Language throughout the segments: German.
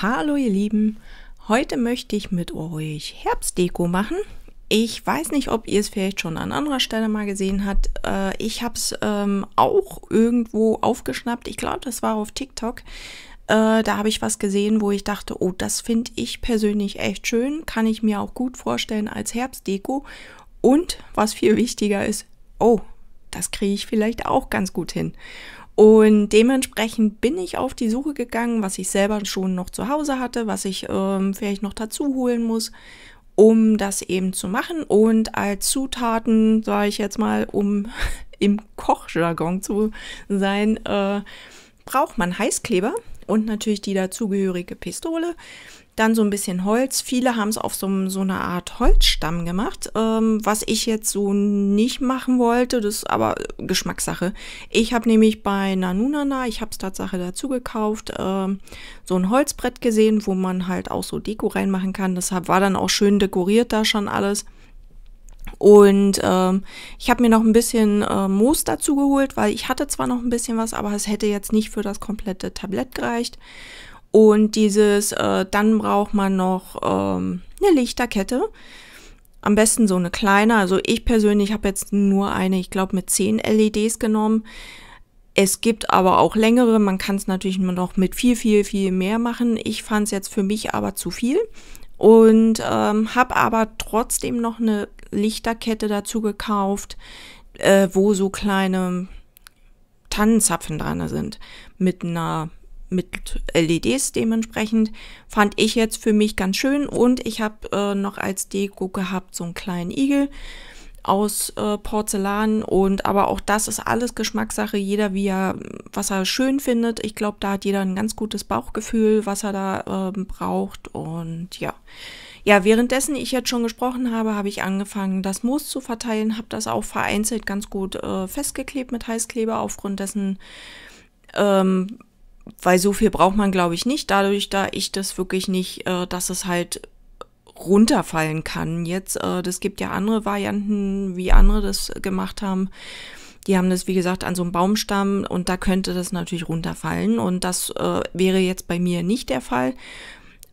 Hallo ihr Lieben, heute möchte ich mit euch Herbstdeko machen. Ich weiß nicht, ob ihr es vielleicht schon an anderer Stelle mal gesehen habt. Äh, ich habe es ähm, auch irgendwo aufgeschnappt. Ich glaube, das war auf TikTok. Äh, da habe ich was gesehen, wo ich dachte, oh, das finde ich persönlich echt schön. Kann ich mir auch gut vorstellen als Herbstdeko. Und was viel wichtiger ist, oh, das kriege ich vielleicht auch ganz gut hin. Und dementsprechend bin ich auf die Suche gegangen, was ich selber schon noch zu Hause hatte, was ich ähm, vielleicht noch dazu holen muss, um das eben zu machen. Und als Zutaten, sage ich jetzt mal, um im Kochjargon zu sein, äh, braucht man Heißkleber und natürlich die dazugehörige Pistole. Dann so ein bisschen Holz. Viele haben es auf so, so eine Art Holzstamm gemacht, ähm, was ich jetzt so nicht machen wollte. Das ist aber Geschmackssache. Ich habe nämlich bei Nanunana, ich habe es Tatsache dazu gekauft, ähm, so ein Holzbrett gesehen, wo man halt auch so Deko reinmachen kann. Deshalb war dann auch schön dekoriert da schon alles. Und ähm, ich habe mir noch ein bisschen äh, Moos dazu geholt, weil ich hatte zwar noch ein bisschen was, aber es hätte jetzt nicht für das komplette Tablett gereicht. Und dieses, äh, dann braucht man noch ähm, eine Lichterkette. Am besten so eine kleine. Also ich persönlich habe jetzt nur eine, ich glaube, mit 10 LEDs genommen. Es gibt aber auch längere. Man kann es natürlich nur noch mit viel, viel, viel mehr machen. Ich fand es jetzt für mich aber zu viel. Und ähm, habe aber trotzdem noch eine Lichterkette dazu gekauft, äh, wo so kleine Tannenzapfen dran sind mit einer mit LEDs dementsprechend fand ich jetzt für mich ganz schön und ich habe äh, noch als Deko gehabt so einen kleinen Igel aus äh, Porzellan und aber auch das ist alles Geschmackssache, jeder wie er was er schön findet. Ich glaube, da hat jeder ein ganz gutes Bauchgefühl, was er da äh, braucht und ja. Ja, währenddessen ich jetzt schon gesprochen habe, habe ich angefangen, das Moos zu verteilen, habe das auch vereinzelt ganz gut äh, festgeklebt mit Heißkleber, aufgrund dessen, ähm, weil so viel braucht man, glaube ich, nicht. Dadurch, da ich das wirklich nicht, äh, dass es halt runterfallen kann. Jetzt, äh, das gibt ja andere Varianten, wie andere das gemacht haben. Die haben das, wie gesagt, an so einem Baumstamm und da könnte das natürlich runterfallen. Und das äh, wäre jetzt bei mir nicht der Fall.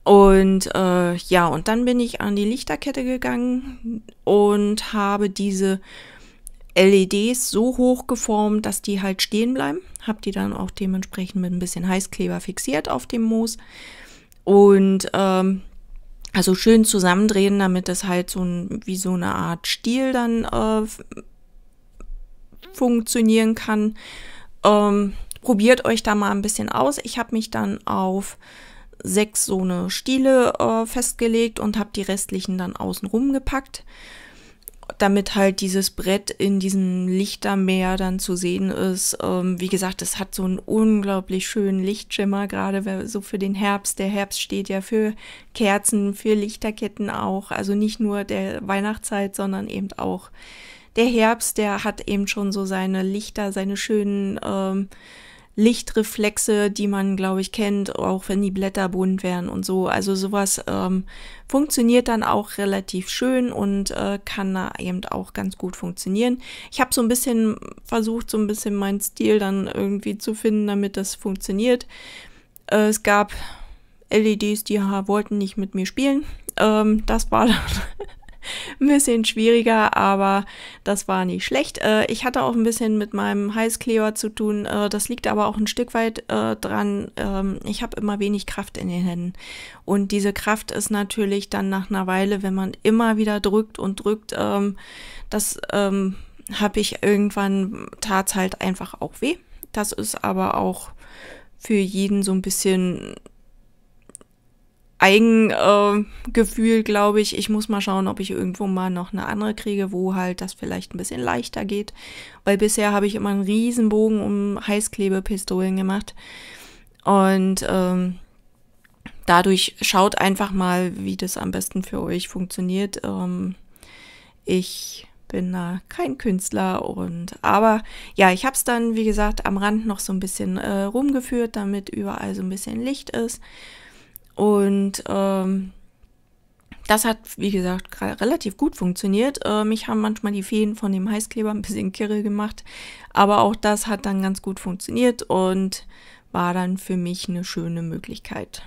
Und äh, ja, und dann bin ich an die Lichterkette gegangen und habe diese LEDs so hoch geformt, dass die halt stehen bleiben. Habe die dann auch dementsprechend mit ein bisschen Heißkleber fixiert auf dem Moos. Und ähm, also schön zusammendrehen, damit das halt so ein, wie so eine Art Stiel dann äh, funktionieren kann. Ähm, probiert euch da mal ein bisschen aus. Ich habe mich dann auf sechs so eine Stiele äh, festgelegt und habe die restlichen dann außen rum gepackt, damit halt dieses Brett in diesem Lichtermeer dann zu sehen ist. Ähm, wie gesagt, es hat so einen unglaublich schönen Lichtschimmer, gerade so für den Herbst. Der Herbst steht ja für Kerzen, für Lichterketten auch. Also nicht nur der Weihnachtszeit, sondern eben auch der Herbst, der hat eben schon so seine Lichter, seine schönen... Ähm, Lichtreflexe, die man, glaube ich, kennt, auch wenn die Blätter bunt wären und so. Also sowas ähm, funktioniert dann auch relativ schön und äh, kann da eben auch ganz gut funktionieren. Ich habe so ein bisschen versucht, so ein bisschen meinen Stil dann irgendwie zu finden, damit das funktioniert. Äh, es gab LEDs, die wollten nicht mit mir spielen. Ähm, das war dann ein bisschen schwieriger, aber das war nicht schlecht. Äh, ich hatte auch ein bisschen mit meinem Heißkleber zu tun. Äh, das liegt aber auch ein Stück weit äh, dran. Ähm, ich habe immer wenig Kraft in den Händen. Und diese Kraft ist natürlich dann nach einer Weile, wenn man immer wieder drückt und drückt, ähm, das ähm, habe ich irgendwann, tat halt einfach auch weh. Das ist aber auch für jeden so ein bisschen Eigengefühl, glaube ich. Ich muss mal schauen, ob ich irgendwo mal noch eine andere kriege, wo halt das vielleicht ein bisschen leichter geht. Weil bisher habe ich immer einen riesen Bogen um Heißklebepistolen gemacht. Und ähm, dadurch schaut einfach mal, wie das am besten für euch funktioniert. Ähm, ich bin da kein Künstler und aber ja, ich habe es dann, wie gesagt, am Rand noch so ein bisschen äh, rumgeführt, damit überall so ein bisschen Licht ist. Und ähm, das hat, wie gesagt, relativ gut funktioniert. Äh, mich haben manchmal die Fäden von dem Heißkleber ein bisschen kirre gemacht, aber auch das hat dann ganz gut funktioniert und war dann für mich eine schöne Möglichkeit.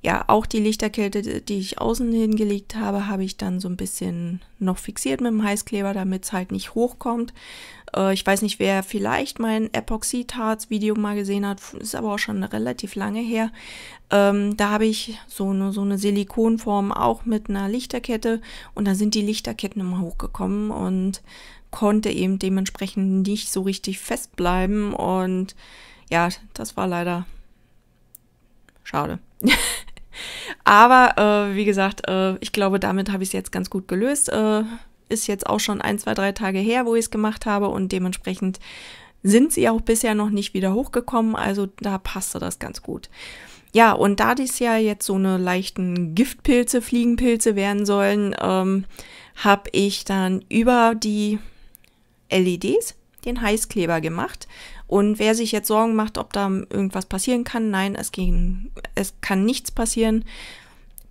Ja, auch die Lichterkälte, die ich außen hingelegt habe, habe ich dann so ein bisschen noch fixiert mit dem Heißkleber, damit es halt nicht hochkommt. Äh, ich weiß nicht, wer vielleicht mein Epoxidharz-Video mal gesehen hat, ist aber auch schon relativ lange her. Ähm, da habe ich so eine, so eine Silikonform auch mit einer Lichterkette und da sind die Lichterketten immer hochgekommen und konnte eben dementsprechend nicht so richtig fest bleiben und ja, das war leider schade. Aber äh, wie gesagt, äh, ich glaube, damit habe ich es jetzt ganz gut gelöst. Äh, ist jetzt auch schon ein, zwei, drei Tage her, wo ich es gemacht habe und dementsprechend sind sie auch bisher noch nicht wieder hochgekommen, also da passte das ganz gut. Ja, und da dies ja jetzt so eine leichten Giftpilze, Fliegenpilze werden sollen, ähm, habe ich dann über die LEDs den Heißkleber gemacht. Und wer sich jetzt Sorgen macht, ob da irgendwas passieren kann, nein, es, ging, es kann nichts passieren.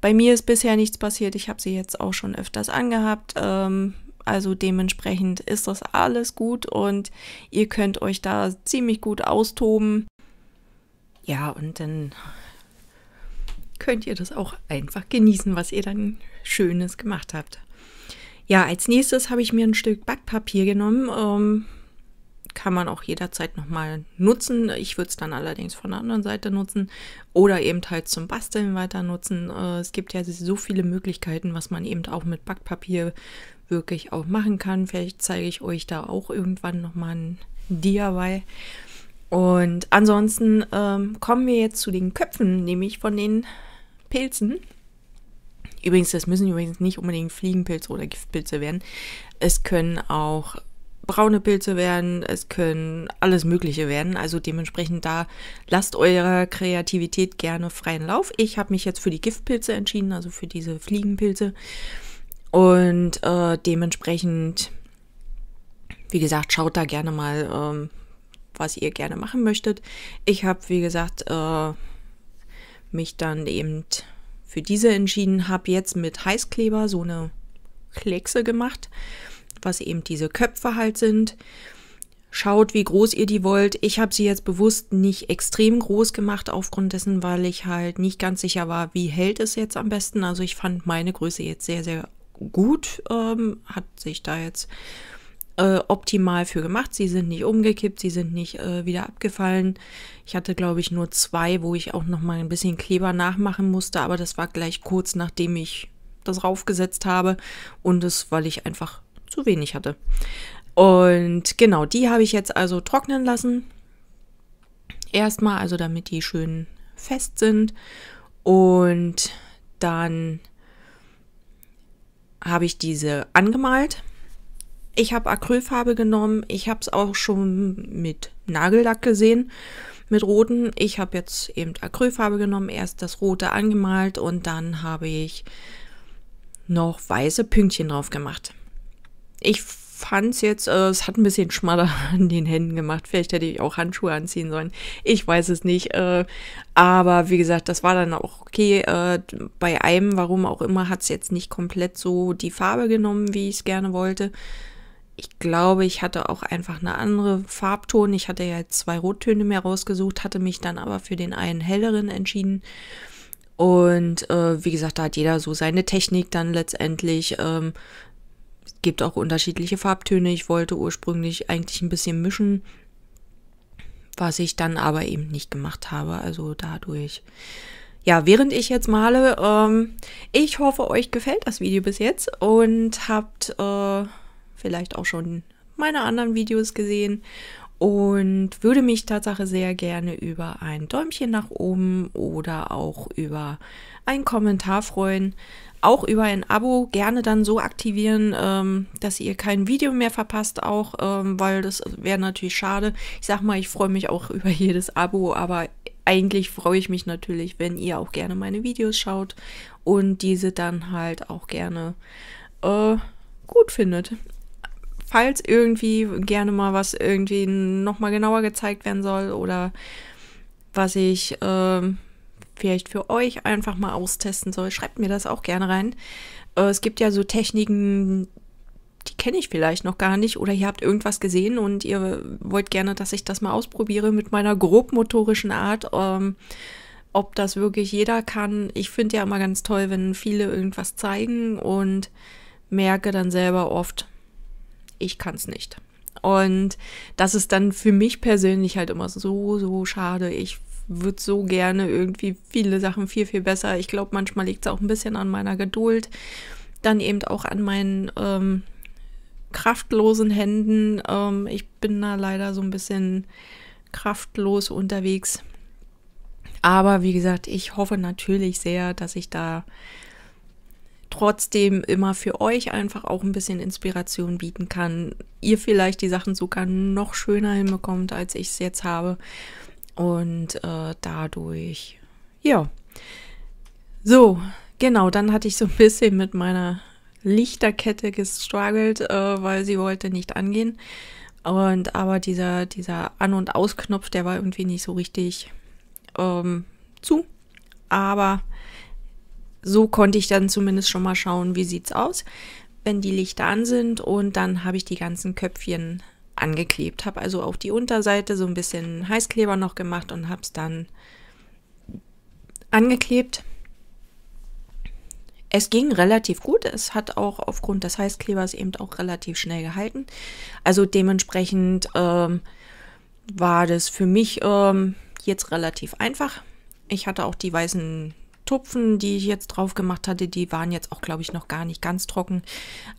Bei mir ist bisher nichts passiert. Ich habe sie jetzt auch schon öfters angehabt. Ähm, also dementsprechend ist das alles gut und ihr könnt euch da ziemlich gut austoben. Ja, und dann könnt ihr das auch einfach genießen, was ihr dann Schönes gemacht habt. Ja, als nächstes habe ich mir ein Stück Backpapier genommen. Ähm, kann man auch jederzeit nochmal nutzen. Ich würde es dann allerdings von der anderen Seite nutzen oder eben halt zum Basteln weiter nutzen. Äh, es gibt ja so viele Möglichkeiten, was man eben auch mit Backpapier wirklich auch machen kann. Vielleicht zeige ich euch da auch irgendwann nochmal ein DIY. Und ansonsten ähm, kommen wir jetzt zu den Köpfen, nämlich von den Pilzen. Übrigens, das müssen übrigens nicht unbedingt Fliegenpilze oder Giftpilze werden. Es können auch braune Pilze werden, es können alles Mögliche werden. Also dementsprechend da lasst eurer Kreativität gerne freien Lauf. Ich habe mich jetzt für die Giftpilze entschieden, also für diese Fliegenpilze. Und äh, dementsprechend, wie gesagt, schaut da gerne mal, ähm, was ihr gerne machen möchtet. Ich habe, wie gesagt, äh, mich dann eben für diese entschieden, habe jetzt mit Heißkleber so eine Kleckse gemacht was eben diese Köpfe halt sind. Schaut, wie groß ihr die wollt. Ich habe sie jetzt bewusst nicht extrem groß gemacht, aufgrund dessen, weil ich halt nicht ganz sicher war, wie hält es jetzt am besten. Also ich fand meine Größe jetzt sehr, sehr gut. Ähm, hat sich da jetzt äh, optimal für gemacht. Sie sind nicht umgekippt, sie sind nicht äh, wieder abgefallen. Ich hatte, glaube ich, nur zwei, wo ich auch noch mal ein bisschen Kleber nachmachen musste, aber das war gleich kurz, nachdem ich das raufgesetzt habe und das, weil ich einfach zu wenig hatte. Und genau, die habe ich jetzt also trocknen lassen. Erstmal, also damit die schön fest sind. Und dann habe ich diese angemalt. Ich habe Acrylfarbe genommen. Ich habe es auch schon mit Nagellack gesehen, mit roten. Ich habe jetzt eben Acrylfarbe genommen, erst das rote angemalt und dann habe ich noch weiße Pünktchen drauf gemacht ich fand es jetzt, also es hat ein bisschen Schmatter an den Händen gemacht. Vielleicht hätte ich auch Handschuhe anziehen sollen. Ich weiß es nicht. Äh, aber wie gesagt, das war dann auch okay. Äh, bei einem, warum auch immer, hat es jetzt nicht komplett so die Farbe genommen, wie ich es gerne wollte. Ich glaube, ich hatte auch einfach eine andere Farbton. Ich hatte ja zwei Rottöne mehr rausgesucht, hatte mich dann aber für den einen helleren entschieden. Und äh, wie gesagt, da hat jeder so seine Technik dann letztendlich. Ähm, gibt auch unterschiedliche Farbtöne. Ich wollte ursprünglich eigentlich ein bisschen mischen, was ich dann aber eben nicht gemacht habe. Also dadurch. Ja, während ich jetzt male, ähm, ich hoffe, euch gefällt das Video bis jetzt und habt äh, vielleicht auch schon meine anderen Videos gesehen und würde mich Tatsache sehr gerne über ein Däumchen nach oben oder auch über einen Kommentar freuen. Auch über ein Abo gerne dann so aktivieren, ähm, dass ihr kein Video mehr verpasst, auch ähm, weil das wäre natürlich schade. Ich sag mal, ich freue mich auch über jedes Abo, aber eigentlich freue ich mich natürlich, wenn ihr auch gerne meine Videos schaut und diese dann halt auch gerne äh, gut findet falls irgendwie gerne mal was irgendwie nochmal genauer gezeigt werden soll oder was ich äh, vielleicht für euch einfach mal austesten soll, schreibt mir das auch gerne rein. Äh, es gibt ja so Techniken, die kenne ich vielleicht noch gar nicht oder ihr habt irgendwas gesehen und ihr wollt gerne, dass ich das mal ausprobiere mit meiner grobmotorischen Art. Ähm, ob das wirklich jeder kann. Ich finde ja immer ganz toll, wenn viele irgendwas zeigen und merke dann selber oft, ich kann es nicht. Und das ist dann für mich persönlich halt immer so, so schade. Ich würde so gerne irgendwie viele Sachen viel, viel besser. Ich glaube, manchmal liegt es auch ein bisschen an meiner Geduld, dann eben auch an meinen ähm, kraftlosen Händen. Ähm, ich bin da leider so ein bisschen kraftlos unterwegs. Aber wie gesagt, ich hoffe natürlich sehr, dass ich da trotzdem immer für euch einfach auch ein bisschen Inspiration bieten kann. Ihr vielleicht die Sachen sogar noch schöner hinbekommt, als ich es jetzt habe. Und äh, dadurch, ja. So, genau, dann hatte ich so ein bisschen mit meiner Lichterkette gestruggelt, äh, weil sie wollte nicht angehen. Und aber dieser, dieser An- und Ausknopf, der war irgendwie nicht so richtig ähm, zu. Aber so konnte ich dann zumindest schon mal schauen, wie sieht's aus, wenn die Lichter an sind und dann habe ich die ganzen Köpfchen angeklebt, habe also auf die Unterseite so ein bisschen Heißkleber noch gemacht und habe es dann angeklebt. Es ging relativ gut. Es hat auch aufgrund des Heißklebers eben auch relativ schnell gehalten. Also dementsprechend ähm, war das für mich ähm, jetzt relativ einfach. Ich hatte auch die weißen Tupfen, die ich jetzt drauf gemacht hatte, die waren jetzt auch, glaube ich, noch gar nicht ganz trocken.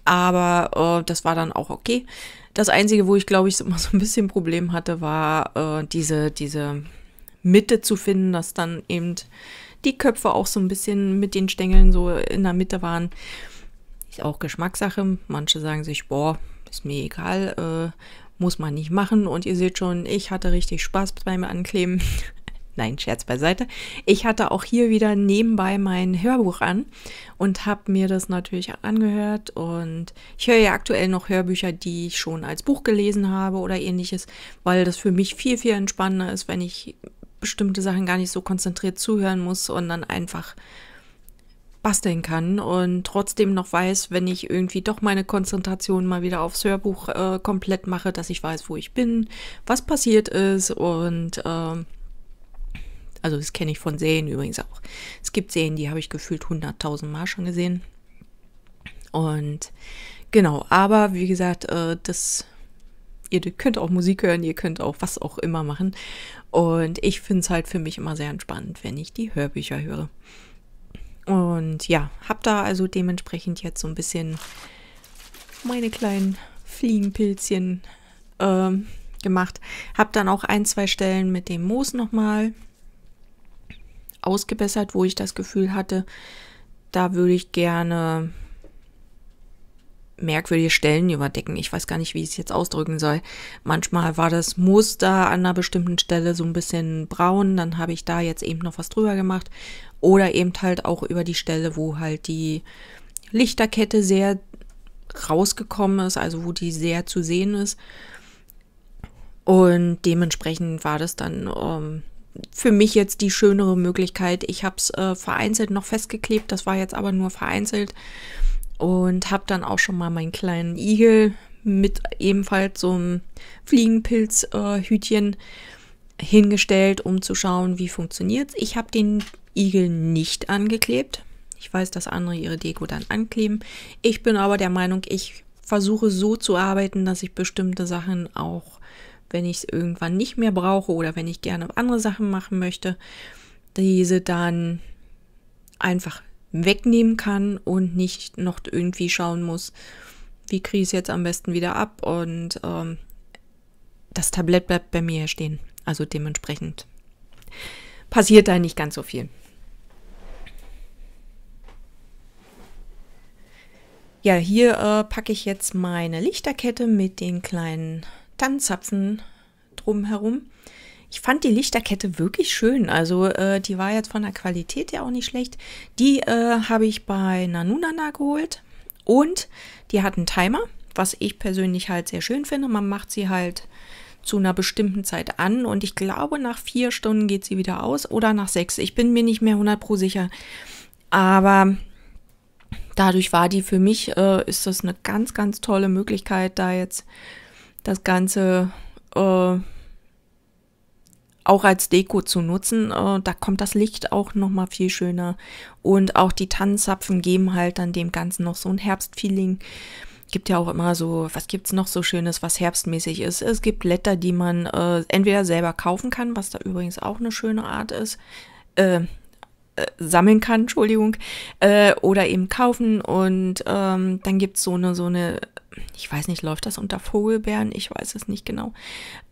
Aber äh, das war dann auch okay. Das Einzige, wo ich, glaube ich, immer so ein bisschen Problem hatte, war äh, diese, diese Mitte zu finden, dass dann eben die Köpfe auch so ein bisschen mit den Stängeln so in der Mitte waren. Ist auch Geschmackssache. Manche sagen sich, boah, ist mir egal, äh, muss man nicht machen. Und ihr seht schon, ich hatte richtig Spaß beim Ankleben. Nein, Scherz beiseite. Ich hatte auch hier wieder nebenbei mein Hörbuch an und habe mir das natürlich angehört. Und ich höre ja aktuell noch Hörbücher, die ich schon als Buch gelesen habe oder ähnliches, weil das für mich viel, viel entspannender ist, wenn ich bestimmte Sachen gar nicht so konzentriert zuhören muss und dann einfach basteln kann und trotzdem noch weiß, wenn ich irgendwie doch meine Konzentration mal wieder aufs Hörbuch äh, komplett mache, dass ich weiß, wo ich bin, was passiert ist und äh, also das kenne ich von Serien übrigens auch. Es gibt Serien, die habe ich gefühlt 100.000 Mal schon gesehen. Und genau, aber wie gesagt, äh, das, ihr könnt auch Musik hören, ihr könnt auch was auch immer machen. Und ich finde es halt für mich immer sehr entspannend, wenn ich die Hörbücher höre. Und ja, habe da also dementsprechend jetzt so ein bisschen meine kleinen Fliegenpilzchen ähm, gemacht. Habe dann auch ein, zwei Stellen mit dem Moos nochmal ausgebessert, wo ich das Gefühl hatte, da würde ich gerne merkwürdige Stellen überdecken. Ich weiß gar nicht, wie ich es jetzt ausdrücken soll. Manchmal war das Muster an einer bestimmten Stelle so ein bisschen braun, dann habe ich da jetzt eben noch was drüber gemacht. Oder eben halt auch über die Stelle, wo halt die Lichterkette sehr rausgekommen ist, also wo die sehr zu sehen ist. Und dementsprechend war das dann ähm, für mich jetzt die schönere Möglichkeit. Ich habe es äh, vereinzelt noch festgeklebt, das war jetzt aber nur vereinzelt und habe dann auch schon mal meinen kleinen Igel mit ebenfalls so einem Fliegenpilzhütchen äh, hingestellt, um zu schauen, wie funktioniert Ich habe den Igel nicht angeklebt. Ich weiß, dass andere ihre Deko dann ankleben. Ich bin aber der Meinung, ich versuche so zu arbeiten, dass ich bestimmte Sachen auch wenn ich es irgendwann nicht mehr brauche oder wenn ich gerne andere Sachen machen möchte, diese dann einfach wegnehmen kann und nicht noch irgendwie schauen muss, wie kriege ich es jetzt am besten wieder ab und ähm, das Tablett bleibt bei mir stehen. Also dementsprechend passiert da nicht ganz so viel. Ja, hier äh, packe ich jetzt meine Lichterkette mit den kleinen Tannenzapfen drumherum. Ich fand die Lichterkette wirklich schön. Also äh, die war jetzt von der Qualität ja auch nicht schlecht. Die äh, habe ich bei Nanunana geholt und die hat einen Timer, was ich persönlich halt sehr schön finde. Man macht sie halt zu einer bestimmten Zeit an und ich glaube nach vier Stunden geht sie wieder aus oder nach sechs. Ich bin mir nicht mehr 100 pro sicher. Aber dadurch war die für mich, äh, ist das eine ganz, ganz tolle Möglichkeit, da jetzt das Ganze äh, auch als Deko zu nutzen. Äh, da kommt das Licht auch nochmal viel schöner. Und auch die Tannenzapfen geben halt dann dem Ganzen noch so ein Herbstfeeling gibt ja auch immer so, was gibt's noch so Schönes, was herbstmäßig ist. Es gibt Blätter, die man äh, entweder selber kaufen kann, was da übrigens auch eine schöne Art ist, äh, äh sammeln kann, Entschuldigung, äh, oder eben kaufen. Und ähm, dann gibt's so eine, so eine ich weiß nicht, läuft das unter Vogelbeeren? Ich weiß es nicht genau.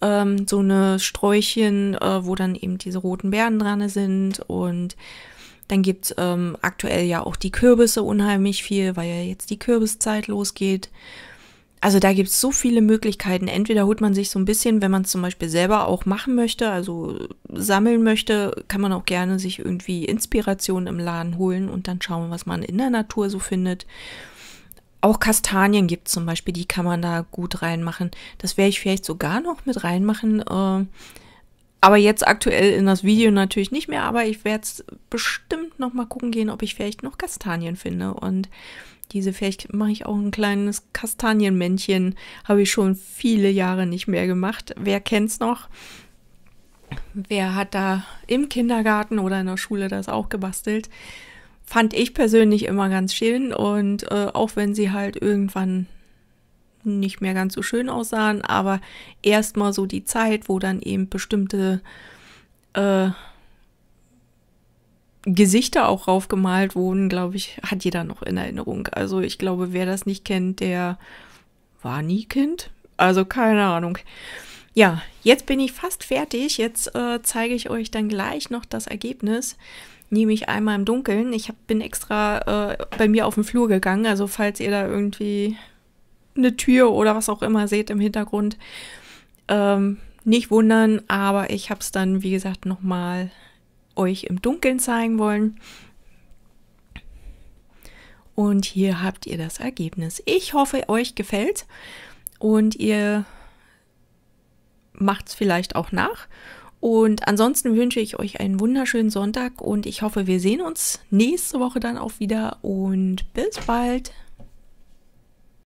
Ähm, so eine Sträuchchen, äh, wo dann eben diese roten Beeren dran sind. Und dann gibt es ähm, aktuell ja auch die Kürbisse unheimlich viel, weil ja jetzt die Kürbiszeit losgeht. Also da gibt es so viele Möglichkeiten. Entweder holt man sich so ein bisschen, wenn man es zum Beispiel selber auch machen möchte, also sammeln möchte, kann man auch gerne sich irgendwie Inspiration im Laden holen und dann schauen, was man in der Natur so findet. Auch Kastanien gibt zum Beispiel, die kann man da gut reinmachen. Das werde ich vielleicht sogar noch mit reinmachen. Äh, aber jetzt aktuell in das Video natürlich nicht mehr, aber ich werde es bestimmt noch mal gucken gehen, ob ich vielleicht noch Kastanien finde. Und diese, vielleicht mache ich auch ein kleines Kastanienmännchen. Habe ich schon viele Jahre nicht mehr gemacht. Wer kennt's noch? Wer hat da im Kindergarten oder in der Schule das auch gebastelt? fand ich persönlich immer ganz schön und äh, auch wenn sie halt irgendwann nicht mehr ganz so schön aussahen, aber erstmal so die Zeit, wo dann eben bestimmte äh, Gesichter auch raufgemalt wurden, glaube ich, hat jeder noch in Erinnerung. Also ich glaube, wer das nicht kennt, der war nie Kind. Also keine Ahnung. Ja, jetzt bin ich fast fertig. Jetzt äh, zeige ich euch dann gleich noch das Ergebnis nehme ich einmal im Dunkeln. Ich hab, bin extra äh, bei mir auf den Flur gegangen, also falls ihr da irgendwie eine Tür oder was auch immer seht im Hintergrund, ähm, nicht wundern, aber ich habe es dann, wie gesagt, nochmal euch im Dunkeln zeigen wollen. Und hier habt ihr das Ergebnis. Ich hoffe, euch gefällt und ihr macht es vielleicht auch nach. Und ansonsten wünsche ich euch einen wunderschönen Sonntag und ich hoffe, wir sehen uns nächste Woche dann auch wieder und bis bald.